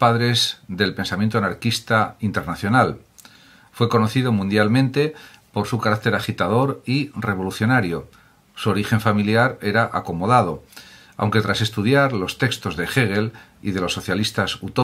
padres del pensamiento anarquista internacional. Fue conocido mundialmente por su carácter agitador y revolucionario. Su origen familiar era acomodado, aunque tras estudiar los textos de Hegel y de los socialistas utópicos